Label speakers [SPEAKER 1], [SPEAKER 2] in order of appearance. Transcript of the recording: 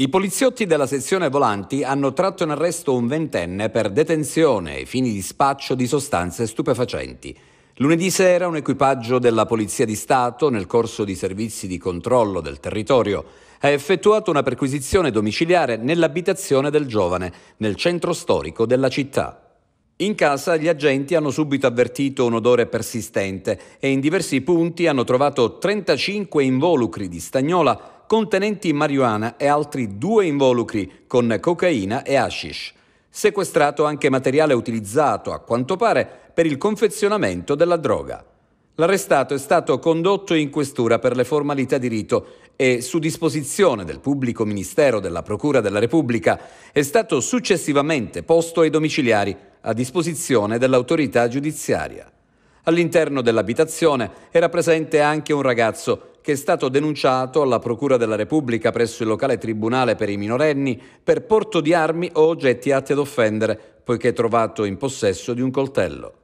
[SPEAKER 1] I poliziotti della sezione Volanti hanno tratto in arresto un ventenne per detenzione ai fini di spaccio di sostanze stupefacenti. Lunedì sera un equipaggio della Polizia di Stato, nel corso di servizi di controllo del territorio, ha effettuato una perquisizione domiciliare nell'abitazione del giovane, nel centro storico della città. In casa gli agenti hanno subito avvertito un odore persistente e in diversi punti hanno trovato 35 involucri di stagnola contenenti marijuana e altri due involucri con cocaina e hashish. Sequestrato anche materiale utilizzato, a quanto pare, per il confezionamento della droga. L'arrestato è stato condotto in questura per le formalità di rito e, su disposizione del pubblico ministero della Procura della Repubblica, è stato successivamente posto ai domiciliari a disposizione dell'autorità giudiziaria. All'interno dell'abitazione era presente anche un ragazzo che è stato denunciato alla Procura della Repubblica presso il locale tribunale per i minorenni per porto di armi o oggetti atti ad offendere, poiché trovato in possesso di un coltello.